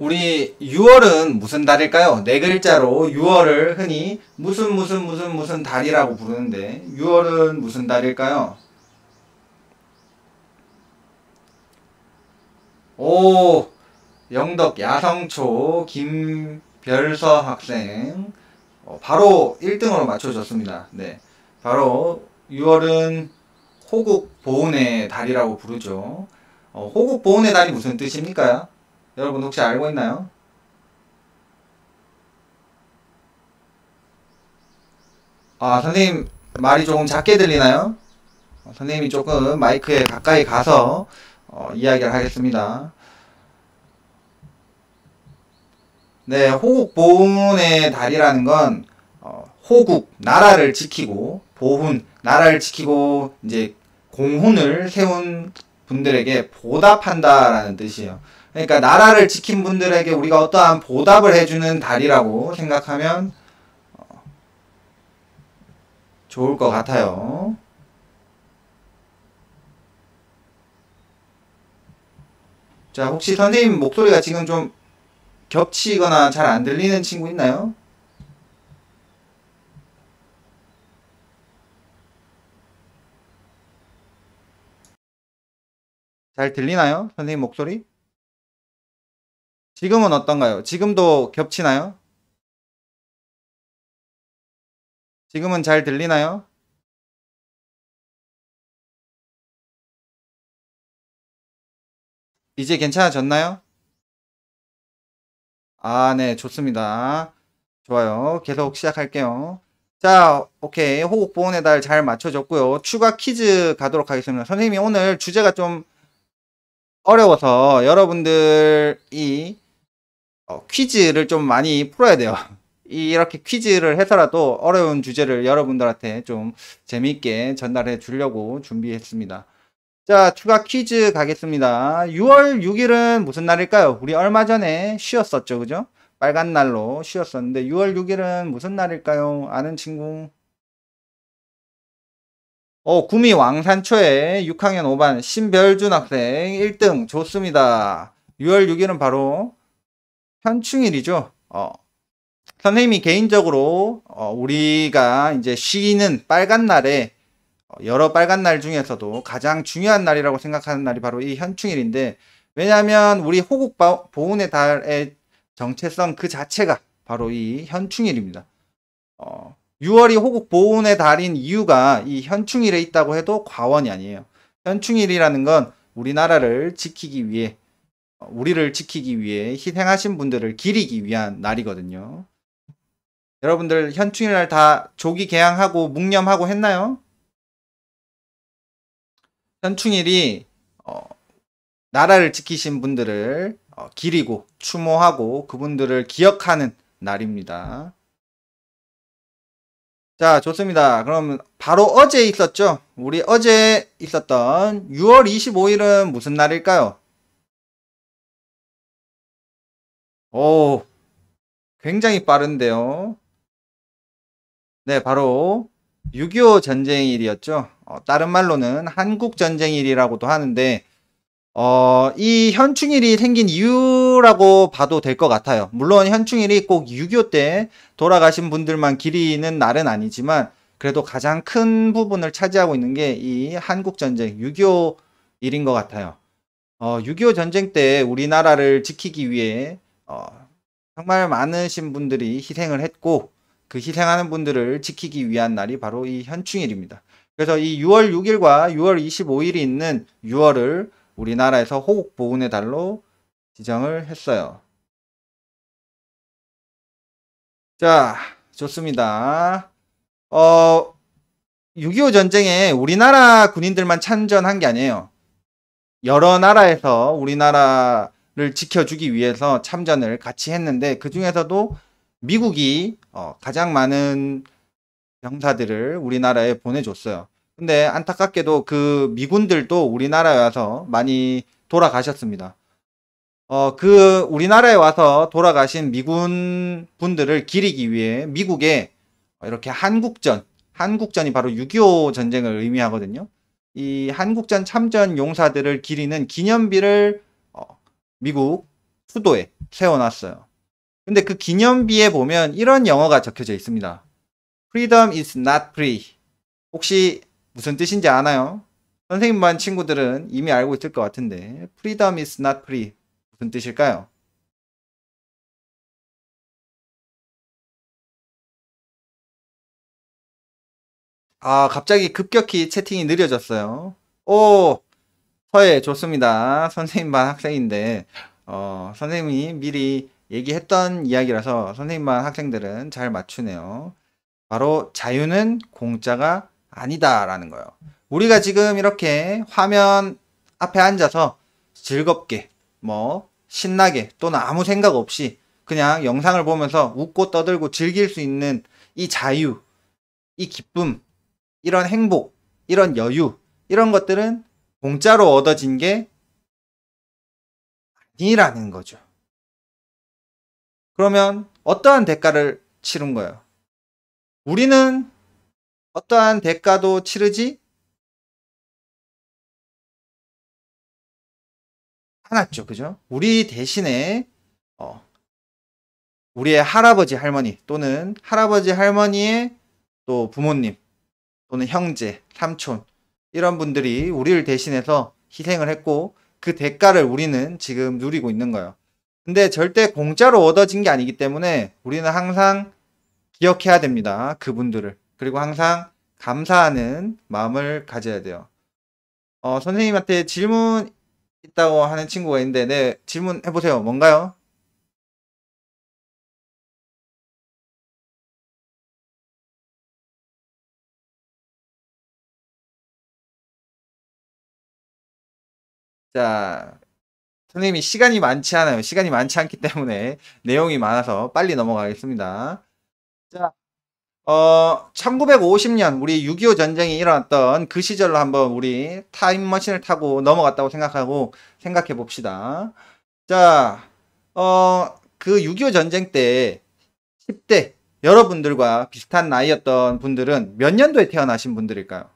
우리 6월은 무슨 달일까요? 네 글자로 6월을 흔히 무슨 무슨 무슨 무슨 달이라고 부르는데 6월은 무슨 달일까요? 오 영덕 야성초 김별서 학생 어, 바로 1등으로 맞춰줬습니다. 네, 바로 6월은 호국 보훈의 달이라고 부르죠. 어, 호국 보훈의 달이 무슨 뜻입니까? 여러분 혹시 알고 있나요? 아, 선생님 말이 조금 작게 들리나요? 어, 선생님이 조금 마이크에 가까이 가서 어, 이야기를 하겠습니다. 네, 호국 보훈의 달이라는 건 어, 호국 나라를 지키고 보훈 나라를 지키고 이제 공훈을 세운 분들에게 보답한다라는 뜻이에요. 그러니까 나라를 지킨 분들에게 우리가 어떠한 보답을 해주는 달이라고 생각하면 어, 좋을 것 같아요. 자, 혹시 선생님 목소리가 지금 좀 겹치거나 잘 안 들리는 친구 있나요? 잘 들리나요? 선생님 목소리? 지금은 어떤가요? 지금도 겹치나요? 지금은 잘 들리나요? 이제 괜찮아졌나요? 아, 네, 좋습니다. 좋아요. 계속 시작할게요. 자, 오케이. 호국 보훈의달 잘 맞춰졌고요. 추가 퀴즈 가도록 하겠습니다. 선생님이 오늘 주제가 좀 어려워서 여러분들이 어, 퀴즈를 좀 많이 풀어야 돼요. 이렇게 퀴즈를 해서라도 어려운 주제를 여러분들한테 좀 재미있게 전달해 주려고 준비했습니다. 자, 추가 퀴즈 가겠습니다. 6월 6일은 무슨 날일까요? 우리 얼마 전에 쉬었었죠, 그죠? 빨간 날로 쉬었었는데 6월 6일은 무슨 날일까요? 아는 친구? 어, 구미 왕산초에 6학년 5반 신별준 학생 1등 좋습니다. 6월 6일은 바로 현충일이죠. 어, 선생님이 개인적으로 어, 우리가 이제 쉬는 빨간 날에 어, 여러 빨간 날 중에서도 가장 중요한 날이라고 생각하는 날이 바로 이 현충일인데 왜냐하면 우리 호국 보훈의 달의 정체성 그 자체가 바로 이 현충일입니다. 어, 6월이 호국 보훈의 달인 이유가 이 현충일에 있다고 해도 과언이 아니에요. 현충일이라는 건 우리나라를 지키기 위해 우리를 지키기 위해 희생하신 분들을 기리기 위한 날이거든요. 여러분들 현충일 날 다 조기 개항하고 묵념하고 했나요? 현충일이 어, 나라를 지키신 분들을 어, 기리고 추모하고 그분들을 기억하는 날입니다. 자, 좋습니다. 그럼 바로 어제 있었죠? 우리 어제 있었던 6월 25일은 무슨 날일까요? 오, 굉장히 빠른데요. 네, 바로 6.25 전쟁일이었죠. 어, 다른 말로는 한국 전쟁일이라고도 하는데, 어, 이 현충일이 생긴 이유라고 봐도 될 것 같아요. 물론 현충일이 꼭 6.25 때 돌아가신 분들만 기리는 날은 아니지만, 그래도 가장 큰 부분을 차지하고 있는 게 이 한국전쟁, 6.25 일인 것 같아요. 어, 6.25 전쟁 때 우리나라를 지키기 위해 어, 정말 많으신 분들이 희생을 했고 그 희생하는 분들을 지키기 위한 날이 바로 이 현충일입니다. 그래서 이 6월 6일과 6월 25일이 있는 6월을 우리나라에서 호국보훈의 달로 지정을 했어요. 자, 좋습니다. 어, 6.25 전쟁에 우리나라 군인들만 참전한 게 아니에요. 여러 나라에서 우리나라 를 지켜주기 위해서 참전을 같이 했는데 그 중에서도 미국이 어, 가장 많은 병사들을 우리나라에 보내줬어요. 근데 안타깝게도 그 미군들도 우리나라에 와서 많이 돌아가셨습니다. 어, 그 우리나라에 와서 돌아가신 미군 분들을 기리기 위해 미국에 이렇게 한국전, 한국전이 바로 6.25 전쟁을 의미하거든요. 이 한국전 참전 용사들을 기리는 기념비를 미국 수도에 세워놨어요. 근데 그 기념비에 보면 이런 영어가 적혀져 있습니다. Freedom is not free. 혹시 무슨 뜻인지 아나요? 선생님 만 친구들은 이미 알고 있을 것 같은데 Freedom is not free. 무슨 뜻일까요? 아, 갑자기 급격히 채팅이 느려졌어요. 오, 허예 좋습니다. 선생님만 학생인데 어, 선생님이 미리 얘기했던 이야기라서 선생님만 학생들은 잘 맞추네요. 바로 자유는 공짜가 아니다라는 거예요. 우리가 지금 이렇게 화면 앞에 앉아서 즐겁게 뭐 신나게 또는 아무 생각 없이 그냥 영상을 보면서 웃고 떠들고 즐길 수 있는 이 자유, 이 기쁨, 이런 행복, 이런 여유, 이런 것들은 공짜로 얻어진 게 아니라는 거죠. 그러면 어떠한 대가를 치른 거예요? 우리는 어떠한 대가도 치르지 않았죠. 그죠? 우리 대신에 어, 우리의 할아버지 할머니 또는 할아버지 할머니의 또 부모님 또는 형제, 삼촌 이런 분들이 우리를 대신해서 희생을 했고 그 대가를 우리는 지금 누리고 있는 거예요. 근데 절대 공짜로 얻어진 게 아니기 때문에 우리는 항상 기억해야 됩니다. 그분들을. 그리고 항상 감사하는 마음을 가져야 돼요. 어, 선생님한테 질문 있다고 하는 친구가 있는데, 네, 질문 해보세요. 뭔가요? 자, 선생님이 시간이 많지 않아요. 시간이 많지 않기 때문에 내용이 많아서 빨리 넘어가겠습니다. 자, 어, 1950년 우리 6.25 전쟁이 일어났던 그 시절로 한번 우리 타임머신을 타고 넘어갔다고 생각하고 생각해 봅시다. 자, 어, 그 6.25 전쟁 때 10대 여러분들과 비슷한 나이였던 분들은 몇 년도에 태어나신 분들일까요?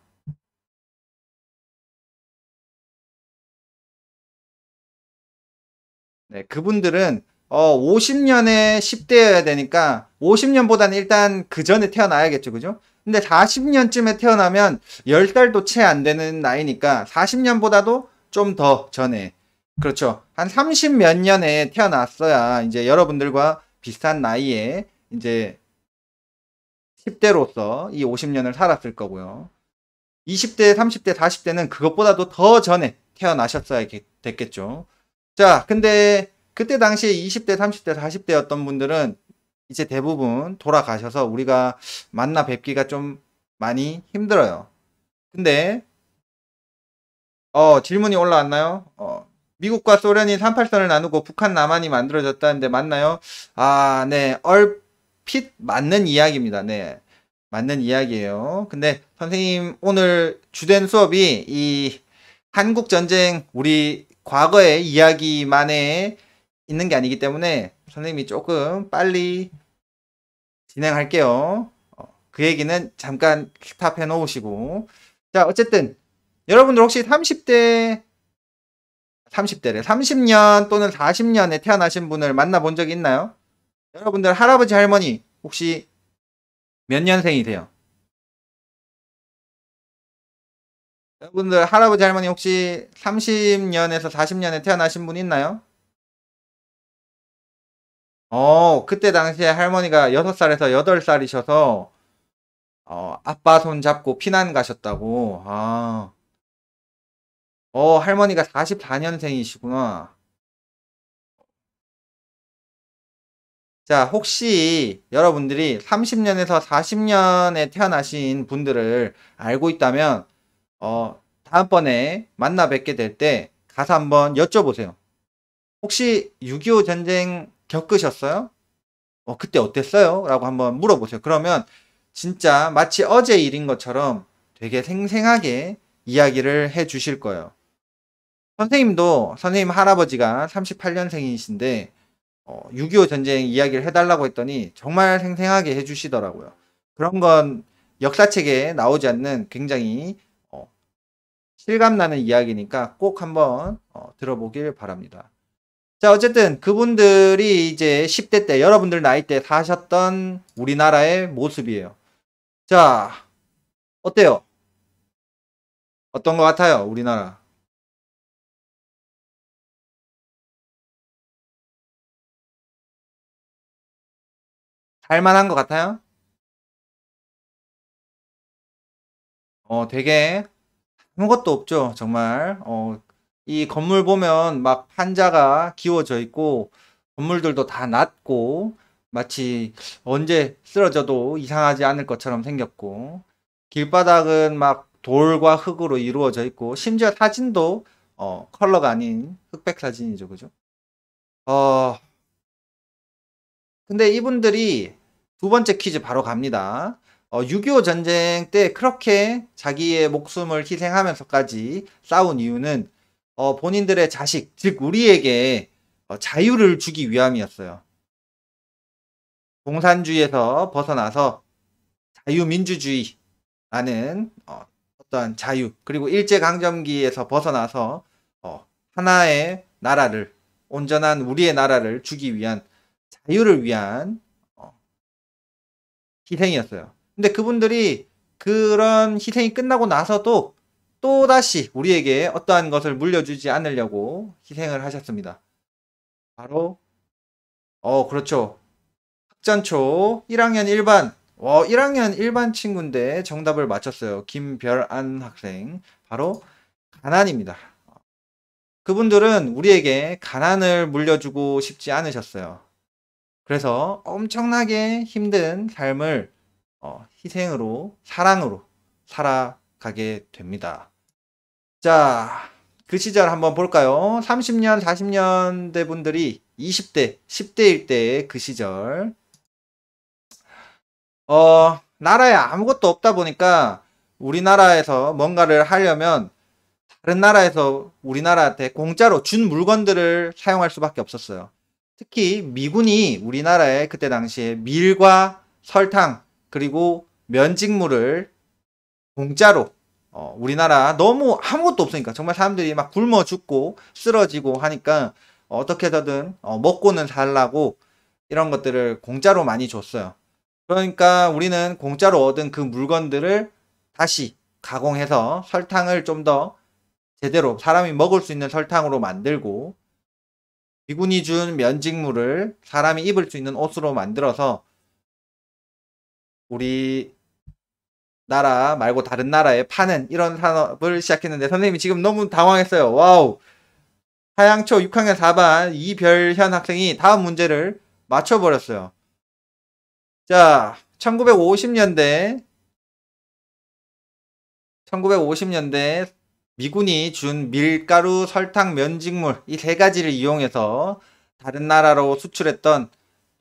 네, 그분들은 어, 50년에 10대여야 되니까 50년보다는 일단 그 전에 태어나야겠죠. 그죠? 근데 40년쯤에 태어나면 10달도 채 안 되는 나이니까 40년보다도 좀 더 전에 그렇죠. 한 30 몇 년에 태어났어야 이제 여러분들과 비슷한 나이에 이제 10대로서 이 50년을 살았을 거고요. 20대, 30대, 40대는 그것보다도 더 전에 태어나셨어야 됐겠죠. 자, 근데 그때 당시에 20대, 30대, 40대였던 분들은 이제 대부분 돌아가셔서 우리가 만나 뵙기가 좀 많이 힘들어요. 근데 어, 질문이 올라왔나요? 어, 미국과 소련이 38선을 나누고 북한 남한이 만들어졌다는데 맞나요? 아, 네. 얼핏 맞는 이야기입니다. 네. 맞는 이야기예요. 근데 선생님 오늘 주된 수업이 이 한국 전쟁 우리 과거의 이야기만에 있는 게 아니기 때문에 선생님이 조금 빨리 진행할게요. 어, 그 얘기는 잠깐 스탑해 놓으시고. 자, 어쨌든 여러분들 혹시 30대 30대래. 30년 또는 40년에 태어나신 분을 만나본 적이 있나요? 여러분들 할아버지 할머니 혹시 몇 년생이세요? 여러분들 할아버지 할머니 혹시 30년에서 40년에 태어나신 분 있나요? 어, 그때 당시에 할머니가 6살에서 8살이셔서 어, 아빠 손 잡고 피난 가셨다고. 아. 어, 할머니가 44년생이시구나. 자, 혹시 여러분들이 30년에서 40년에 태어나신 분들을 알고 있다면 어, 다음번에 만나 뵙게 될 때 가서 한번 여쭤보세요. 혹시 6.25 전쟁 겪으셨어요? 어, 그때 어땠어요? 라고 한번 물어보세요. 그러면 진짜 마치 어제 일인 것처럼 되게 생생하게 이야기를 해 주실 거예요. 선생님도 선생님 할아버지가 38년생이신데 어, 6.25 전쟁 이야기를 해달라고 했더니 정말 생생하게 해주시더라고요. 그런 건 역사책에 나오지 않는 굉장히 실감나는 이야기니까 꼭 한번 어, 들어보길 바랍니다. 자, 어쨌든 그분들이 이제 10대 때, 여러분들 나이 때 사셨던 우리나라의 모습이에요. 자, 어때요? 어떤 것 같아요, 우리나라? 살만한것 같아요? 어, 되게 아무것도 없죠. 정말 어, 이 건물 보면 막 판자가 기워져 있고 건물들도 다 낮고 마치 언제 쓰러져도 이상하지 않을 것처럼 생겼고 길바닥은 막 돌과 흙으로 이루어져 있고 심지어 사진도 어, 컬러가 아닌 흑백 사진이죠. 그죠? 어 근데 이분들이 두 번째 퀴즈 바로 갑니다. 어, 6.25 전쟁 때 그렇게 자기의 목숨을 희생하면서까지 싸운 이유는 어, 본인들의 자식, 즉 우리에게 어, 자유를 주기 위함이었어요. 공산주의에서 벗어나서 자유민주주의라는 어, 떠한 자유, 그리고 일제강점기에서 벗어나서 어, 하나의 나라를, 온전한 우리의 나라를 주기 위한 자유를 위한 어, 희생이었어요. 근데 그분들이 그런 희생이 끝나고 나서도 또다시 우리에게 어떠한 것을 물려주지 않으려고 희생을 하셨습니다. 바로 어 그렇죠. 학전초 1학년 1반 어, 1학년 1반 친구인데 정답을 맞췄어요. 김별안 학생 바로 가난입니다. 그분들은 우리에게 가난을 물려주고 싶지 않으셨어요. 그래서 엄청나게 힘든 삶을 어, 희생으로 사랑으로 살아가게 됩니다. 자, 그 시절 한번 볼까요? 30년, 40년대 분들이 20대, 10대일 때그 시절 어, 나라에 아무것도 없다 보니까 우리나라에서 뭔가를 하려면 다른 나라에서 우리나라한테 공짜로 준 물건들을 사용할 수밖에 없었어요. 특히 미군이 우리나라에 그때 당시에 밀과 설탕, 그리고 면직물을 공짜로 어, 우리나라 너무 아무것도 없으니까 정말 사람들이 막 굶어 죽고 쓰러지고 하니까 어떻게든 어, 먹고는 살라고 이런 것들을 공짜로 많이 줬어요. 그러니까 우리는 공짜로 얻은 그 물건들을 다시 가공해서 설탕을 좀 더 제대로 사람이 먹을 수 있는 설탕으로 만들고 미군이 준 면직물을 사람이 입을 수 있는 옷으로 만들어서 우리 나라 말고 다른 나라에 파는 이런 산업을 시작했는데 선생님이 지금 너무 당황했어요. 와우. 하양초 6학년 4반 이별현 학생이 다음 문제를 맞춰버렸어요. 자, 1950년대 1950년대 미군이 준 밀가루, 설탕, 면직물 이 세 가지를 이용해서 다른 나라로 수출했던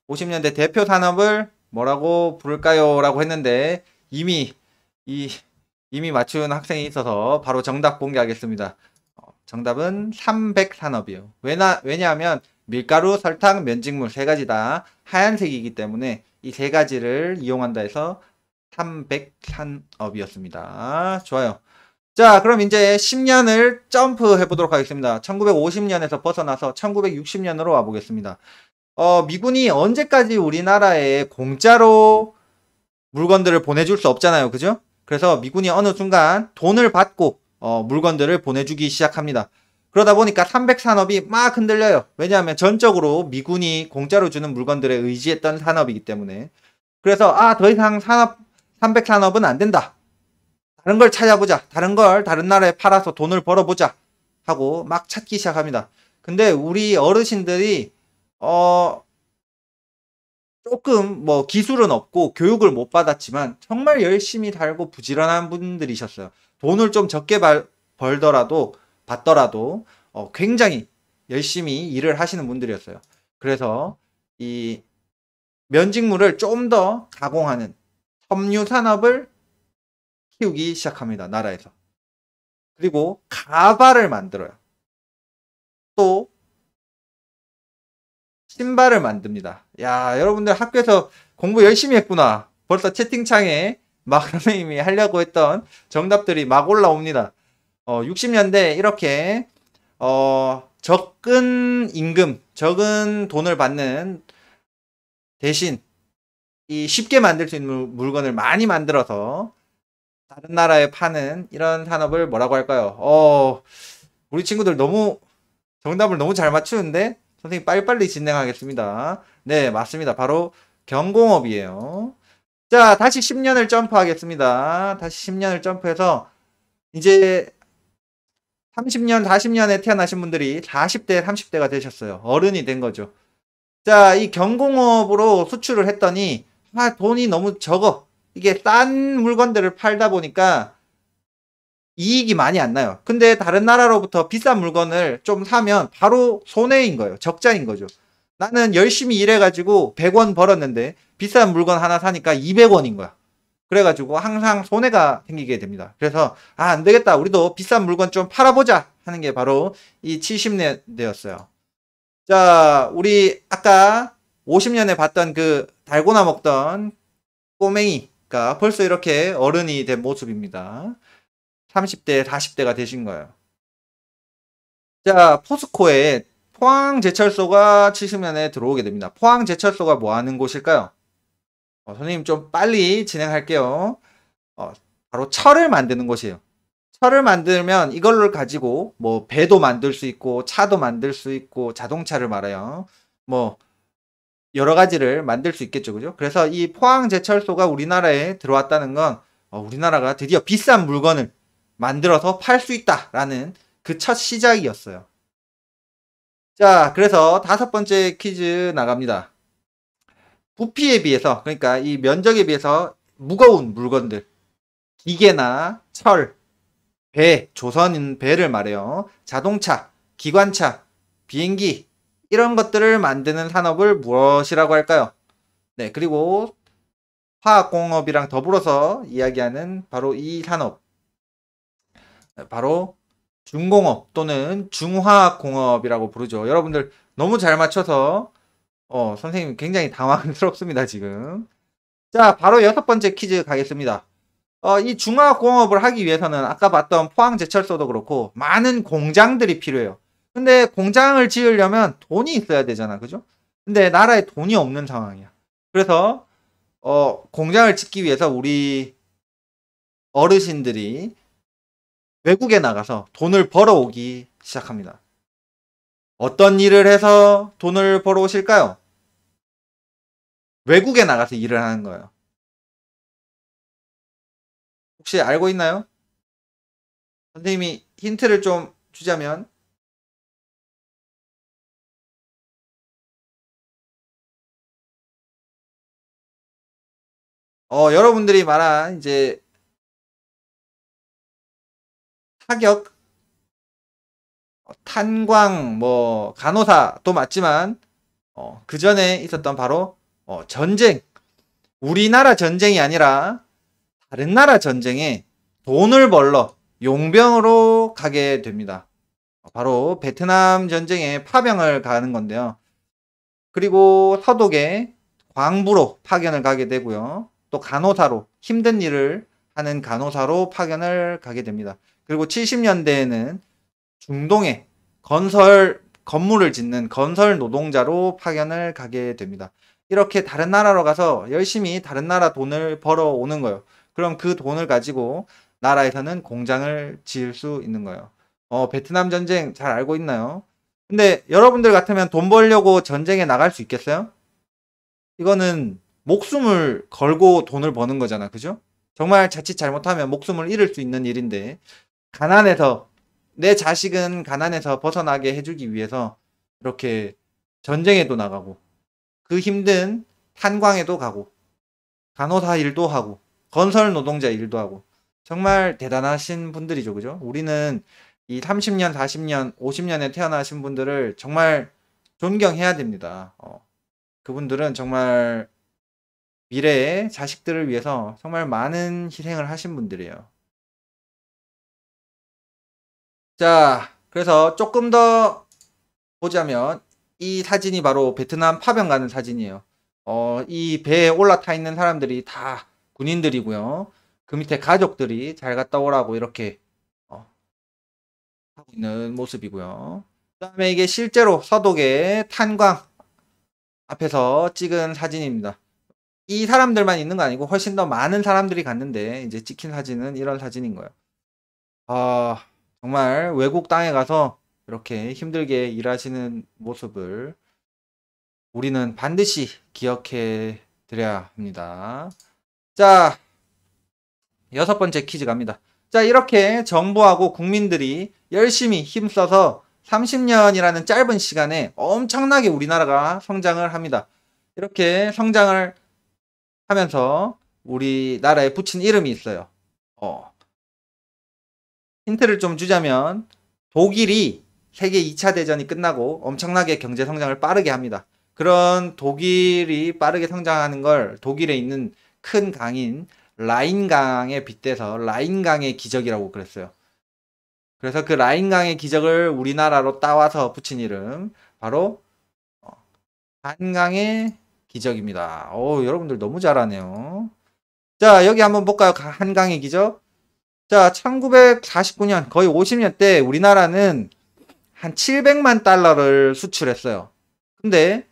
50년대 대표 산업을 뭐라고 부를까요? 라고 했는데 이미 이 이미 맞춘 학생이 있어서 바로 정답 공개하겠습니다. 어, 정답은 300산업이요. 왜나, 왜냐하면 밀가루, 설탕, 면직물 세 가지 다 하얀색이기 때문에 이 세 가지를 이용한다 해서 300산업이었습니다. 좋아요. 자, 그럼 이제 10년을 점프해 보도록 하겠습니다. 1950년에서 벗어나서 1960년으로 와 보겠습니다. 어, 미군이 언제까지 우리나라에 공짜로 물건들을 보내줄 수 없잖아요. 그죠? 그래서 미군이 어느 순간 돈을 받고 어, 물건들을 보내주기 시작합니다. 그러다 보니까 300 산업이 막 흔들려요. 왜냐하면 전적으로 미군이 공짜로 주는 물건들에 의지했던 산업이기 때문에. 그래서 아, 더 이상 산업 300 산업은 안 된다. 다른 걸 찾아보자. 다른 걸 다른 나라에 팔아서 돈을 벌어보자. 하고 막 찾기 시작합니다. 근데 우리 어르신들이 어, 조금 뭐 기술은 없고 교육을 못 받았지만 정말 열심히 달고 부지런한 분들이셨어요. 돈을 좀 적게 발, 벌더라도 받더라도 어, 굉장히 열심히 일을 하시는 분들이었어요. 그래서 이 면직물을 좀 더 가공하는 섬유 산업을 키우기 시작합니다. 나라에서. 그리고 가발을 만들어요. 또 신발을 만듭니다. 야, 여러분들 학교에서 공부 열심히 했구나. 벌써 채팅창에 막 선생님이 하려고 했던 정답들이 막 올라옵니다. 어, 60년대 이렇게 어, 적은 임금, 적은 돈을 받는 대신 이 쉽게 만들 수 있는 물건을 많이 만들어서 다른 나라에 파는 이런 산업을 뭐라고 할까요? 어, 우리 친구들 너무 정답을 너무 잘 맞추는데 선생님 빨리빨리 진행하겠습니다. 네, 맞습니다. 바로 경공업이에요. 자, 다시 10년을 점프하겠습니다. 다시 10년을 점프해서 이제 30년, 40년에 태어나신 분들이 40대, 30대가 되셨어요. 어른이 된 거죠. 자, 이 경공업으로 수출을 했더니 아, 돈이 너무 적어. 이게 싼 물건들을 팔다 보니까 이익이 많이 안 나요. 근데 다른 나라로부터 비싼 물건을 좀 사면 바로 손해인 거예요. 적자인 거죠. 나는 열심히 일해가지고 100원 벌었는데 비싼 물건 하나 사니까 200원인 거야. 그래가지고 항상 손해가 생기게 됩니다. 그래서 아, 안 되겠다. 우리도 비싼 물건 좀 팔아보자 하는 게 바로 이 70년대였어요. 자, 우리 아까 50년에 봤던 그 달고나 먹던 꼬맹이가 벌써 이렇게 어른이 된 모습입니다. 30대, 40대가 되신 거예요. 자, 포스코에 포항제철소가 70년에 들어오게 됩니다. 포항제철소가 뭐 하는 곳일까요? 어, 선생님 좀 빨리 진행할게요. 어, 바로 철을 만드는 곳이에요. 철을 만들면 이걸 가지고 뭐 배도 만들 수 있고 차도 만들 수 있고 자동차를 말해요. 뭐 여러 가지를 만들 수 있겠죠. 그죠? 그래서 이 포항제철소가 우리나라에 들어왔다는 건 어, 우리나라가 드디어 비싼 물건을 만들어서 팔 수 있다라는 그 첫 시작이었어요. 자, 그래서 다섯 번째 퀴즈 나갑니다. 부피에 비해서, 그러니까 이 면적에 비해서 무거운 물건들, 기계나 철, 배, 조선인 배를 말해요. 자동차, 기관차, 비행기, 이런 것들을 만드는 산업을 무엇이라고 할까요? 네, 그리고 화학공업이랑 더불어서 이야기하는 바로 이 산업. 네, 바로 중공업 또는 중화공업이라고 학 부르죠. 여러분들 너무 잘 맞춰서 어, 선생님 굉장히 당황스럽습니다, 지금. 자, 바로 여섯 번째 퀴즈 가겠습니다. 어, 이 중화공업을 학 하기 위해서는 아까 봤던 포항제철소도 그렇고 많은 공장들이 필요해요. 근데 공장을 지으려면 돈이 있어야 되잖아, 그죠? 근데 나라에 돈이 없는 상황이야. 그래서 어, 공장을 짓기 위해서 우리 어르신들이 외국에 나가서 돈을 벌어오기 시작합니다. 어떤 일을 해서 돈을 벌어오실까요? 외국에 나가서 일을 하는 거예요. 혹시 알고 있나요? 선생님이 힌트를 좀 주자면 어, 여러분들이 말한 이제 사격, 어, 탄광, 뭐 간호사도 맞지만 어, 그 전에 있었던 바로 어, 전쟁, 우리나라 전쟁이 아니라 다른 나라 전쟁에 돈을 벌러 용병으로 가게 됩니다. 어, 바로 베트남 전쟁에 파병을 가는 건데요. 그리고 서독에 광부로 파견을 가게 되고요. 또 간호사로 힘든 일을 하는 간호사로 파견을 가게 됩니다. 그리고 70년대에는 중동에 건설 건물을 짓는 건설 노동자로 파견을 가게 됩니다. 이렇게 다른 나라로 가서 열심히 다른 나라 돈을 벌어 오는 거예요. 그럼 그 돈을 가지고 나라에서는 공장을 지을 수 있는 거예요. 어, 베트남 전쟁 잘 알고 있나요? 근데 여러분들 같으면 돈 벌려고 전쟁에 나갈 수 있겠어요? 이거는 목숨을 걸고 돈을 버는 거잖아. 그죠? 정말 자칫 잘못하면 목숨을 잃을 수 있는 일인데 가난해서내 자식은 가난해서 벗어나게 해주기 위해서 이렇게 전쟁에도 나가고 그 힘든 탄광에도 가고 간호사 일도 하고 건설 노동자 일도 하고 정말 대단하신 분들이죠 그죠 우리는 이 30년 40년 50년에 태어나신 분들을 정말 존경해야 됩니다 어, 그분들은 정말 미래의 자식들을 위해서 정말 많은 희생을 하신 분들이에요. 자, 그래서 조금 더 보자면 이 사진이 바로 베트남 파병 가는 사진이에요. 어, 이 배에 올라타 있는 사람들이 다 군인들이고요. 그 밑에 가족들이 잘 갔다 오라고 이렇게 어, 하고 있는 모습이고요. 그 다음에 이게 실제로 서독의 탄광 앞에서 찍은 사진입니다. 이 사람들만 있는 거 아니고 훨씬 더 많은 사람들이 갔는데 이제 찍힌 사진은 이런 사진인 거예요. 아 정말 외국 땅에 가서 이렇게 힘들게 일하시는 모습을 우리는 반드시 기억해 드려야 합니다. 자 여섯 번째 퀴즈 갑니다. 자 이렇게 정부하고 국민들이 열심히 힘써서 30년이라는 짧은 시간에 엄청나게 우리나라가 성장을 합니다. 이렇게 성장을 하면서 우리나라에 붙인 이름이 있어요. 어. 힌트를 좀 주자면 독일이 세계 2차 대전이 끝나고 엄청나게 경제 성장을 빠르게 합니다. 그런 독일이 빠르게 성장하는 걸 독일에 있는 큰 강인 라인강에 빗대서 라인강의 기적이라고 그랬어요. 그래서 그 라인강의 기적을 우리나라로 따와서 붙인 이름 바로 어, 한강의 기적입니다. 오, 여러분들 너무 잘하네요. 자, 여기 한번 볼까요? 한강의 기적. 자, 1949년, 거의 50년 대 우리나라는 한 700만 달러를 수출했어요. 근데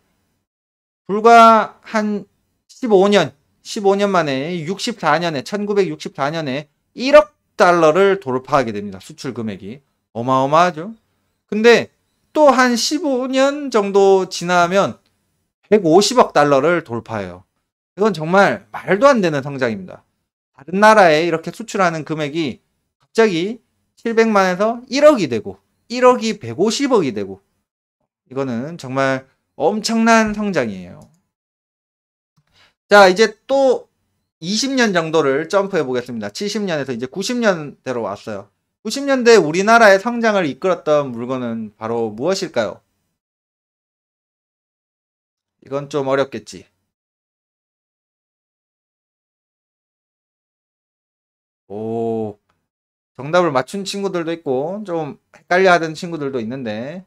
불과 한 15년, 15년 만에 64년에 1964년에 1억 달러를 돌파하게 됩니다. 수출 금액이 어마어마하죠. 근데 또 한 15년 정도 지나면 150억 달러를 돌파해요. 이건 정말 말도 안 되는 성장입니다. 다른 나라에 이렇게 수출하는 금액이 갑자기 700만에서 1억이 되고 1억이 150억이 되고 이거는 정말 엄청난 성장이에요. 자, 이제 또 20년 정도를 점프해 보겠습니다. 70년에서 이제 90년대로 왔어요. 90년대 우리나라의 성장을 이끌었던 물건은 바로 무엇일까요? 이건 좀 어렵겠지. 오, 정답을 맞춘 친구들도 있고 좀 헷갈려하던 친구들도 있는데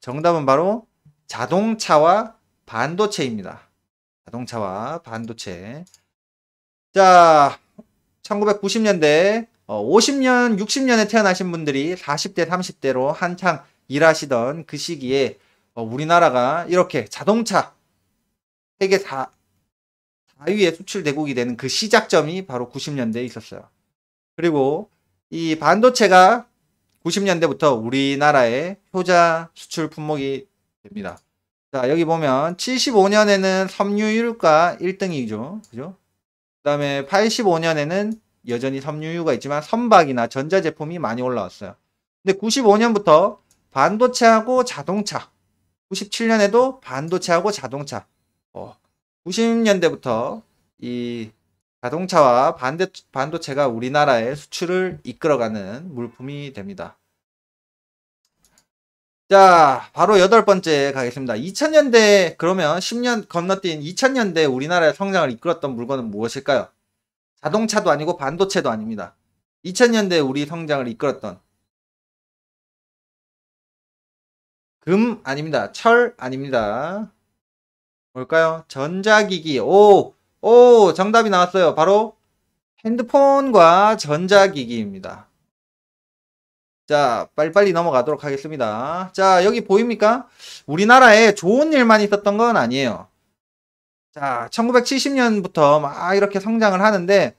정답은 바로 자동차와 반도체입니다. 자동차와 반도체. 자, 1990년대 50년, 60년에 태어나신 분들이 40대, 30대로 한창 일하시던 그 시기에 어, 우리나라가 이렇게 자동차 세계 4, 4위의 수출 대국이 되는 그 시작점이 바로 90년대에 있었어요. 그리고 이 반도체가 90년대부터 우리나라의 효자 수출 품목이 됩니다. 자, 여기 보면 75년에는 섬유유가 1등이죠. 그죠? 그 다음에 85년에는 여전히 섬유유가 있지만 선박이나 전자제품이 많이 올라왔어요. 근데 95년부터 반도체하고 자동차 97년에도 반도체하고 자동차, 어, 90년대부터 이 자동차와 반대, 반도체가 우리나라의 수출을 이끌어가는 물품이 됩니다. 자, 바로 여덟 번째 가겠습니다. 2000년대, 그러면 10년 건너뛴 2000년대 우리나라의 성장을 이끌었던 물건은 무엇일까요? 자동차도 아니고 반도체도 아닙니다. 2000년대 우리 성장을 이끌었던 금 아닙니다. 철 아닙니다. 뭘까요? 전자기기. 오, 오, 정답이 나왔어요. 바로 핸드폰과 전자기기입니다. 자, 빨리빨리 넘어가도록 하겠습니다. 자, 여기 보입니까? 우리나라에 좋은 일만 있었던 건 아니에요. 자, 1970년부터 막 이렇게 성장을 하는데,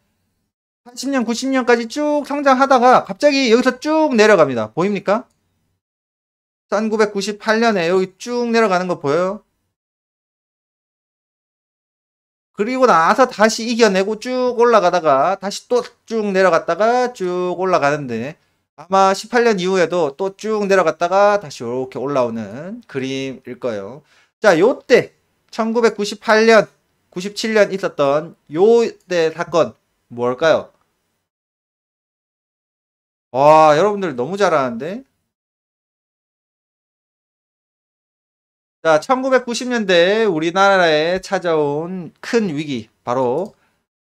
80년, 90년까지 쭉 성장하다가 갑자기 여기서 쭉 내려갑니다. 보입니까? 1998년에 여기 쭉 내려가는 거 보여요? 그리고 나서 다시 이겨내고 쭉 올라가다가 다시 또 쭉 내려갔다가 쭉 올라가는데 아마 18년 이후에도 또 쭉 내려갔다가 다시 이렇게 올라오는 그림일 거예요. 자, 요때 1998년, 97년 있었던 요 때 사건 뭘까요? 와, 여러분들 너무 잘아는데 자, 1990년대 우리나라에 찾아온 큰 위기 바로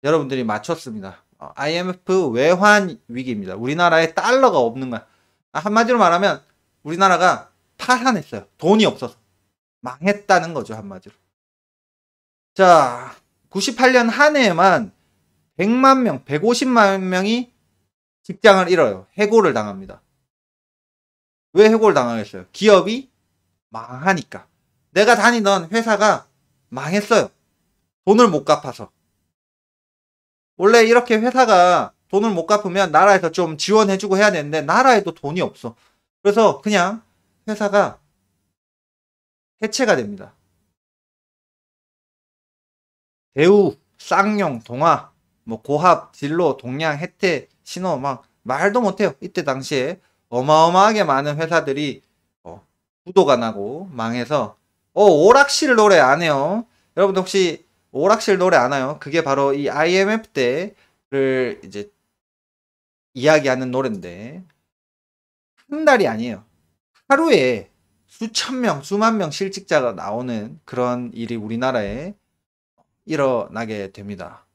여러분들이 맞췄습니다. 어, IMF 외환 위기입니다. 우리나라에 달러가 없는 거야. 아, 한마디로 말하면 우리나라가 파산했어요. 돈이 없어서 망했다는 거죠, 한마디로. 자, 98년 한 해에만 100만 명, 150만 명이 직장을 잃어요. 해고를 당합니다. 왜 해고를 당하겠어요? 기업이 망하니까. 내가 다니던 회사가 망했어요. 돈을 못 갚아서. 원래 이렇게 회사가 돈을 못 갚으면 나라에서 좀 지원해주고 해야 되는데 나라에도 돈이 없어. 그래서 그냥 회사가 해체가 됩니다. 대우, 쌍용, 동화뭐 고합, 진로, 동양, 혜태, 신호 막 말도 못해요. 이때 당시에 어마어마하게 많은 회사들이 어, 부도가 나고 망해서 어, 오락실 노래 안 해요. 여러분들 혹시 오락실 노래 안 해요? 그게 바로 이 IMF 때를 이제 이야기하는 노래인데 한 달이 아니에요. 하루에 수천 명, 수만 명 실직자가 나오는 그런 일이 우리나라에 일어나게 됩니다.